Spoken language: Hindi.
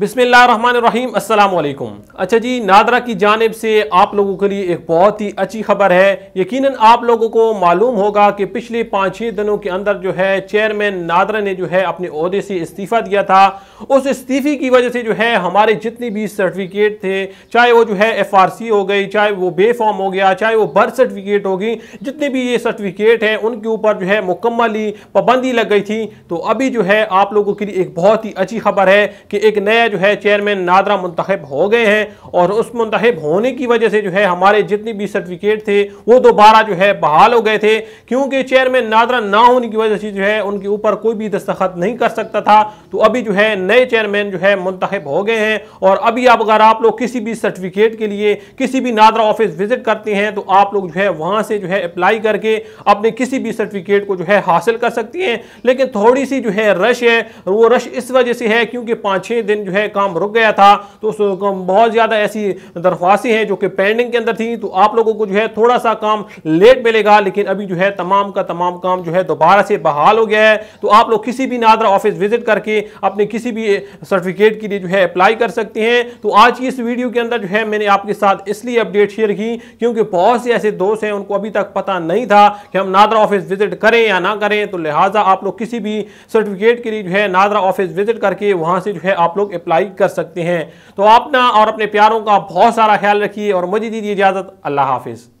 रहीम अल्लाम अच्छा जी नादरा की जानब से आप लोगों के लिए एक बहुत ही अच्छी खबर है यकीन आप लोगों को मालूम होगा कि पिछले पाँच छः दिनों के अंदर जो है चेयरमैन नादरा ने जो है अपने अहदे से इस्तीफ़ा दिया था उस इस्तीफ़े की वजह से जो है हमारे जितने भी सर्टिफिकेट थे चाहे वो जो है एफ आर सी हो गई चाहे वो बे फॉर्म हो गया चाहे वो बर्थ सर्टिफिकेट होगी जितने भी ये सर्टिफिकेट हैं उनके ऊपर जो है मुकम्मली पाबंदी लग गई थी तो अभी जो है आप लोगों के लिए एक बहुत ही अच्छी खबर है कि एक नया नया जो है चेयरमैन नादरा मुंतब हो गए हैं और उस मुंतब होने की वजह से जो है हमारे जितने भी सर्टिफिकेट थे वो दोबारा जो है बहाल हो गए थे क्योंकि चेयरमैन नादरा ना होने की वजह से जो है उनके ऊपर कोई भी दस्तखत नहीं कर सकता था तो अभी जो है नए चेयरमैन जो है मुंतब हो गए हैं और अभी आप अगर आप लोग किसी भी सर्टिफिकेट के लिए किसी भी नादरा ऑफिस विजिट करते हैं तो आप लोग जो है वहाँ से जो है अप्लाई करके अपने किसी भी सर्टिफिकेट को जो है हासिल कर सकती हैं लेकिन थोड़ी सी जो है रश है वो रश इस वजह से है क्योंकि पाँच छः दिन जो जो है काम रुक गया था तो उस बहुत ज़्यादा ऐसी दरख्वास्तें हैं जो कि पेंडिंग के अंदर थी तो आप लोगों को जो है थोड़ा सा काम लेट मिलेगा लेकिन अभी जो है तमाम का तमाम काम जो है दोबारा से बहाल हो गया है तो आप लोग किसी भी नादरा ऑफिस विजिट करके अपने किसी भी सर्टिफिकेट के लिए जो है अप्लाई कर सकते हैं तो आज की इस वीडियो के अंदर जो है मैंने आपके साथ इसलिए अपडेट शेयर की क्योंकि बहुत से ऐसे दोस्त हैं उनको अभी तक पता नहीं था कि हम नादरा ऑफिस विजिट करें या ना करें तो लिहाजा आप लोग किसी भी सर्टिफिकेट के लिए जो है नादरा ऑफिस विजिट करके वहां से जो है आप लोग अप्लाई कर सकते हैं तो अपना और अपने प्यारों का बहुत सारा ख्याल रखिए और मुझे दीजिए इजाज़त अल्लाह हाफिज़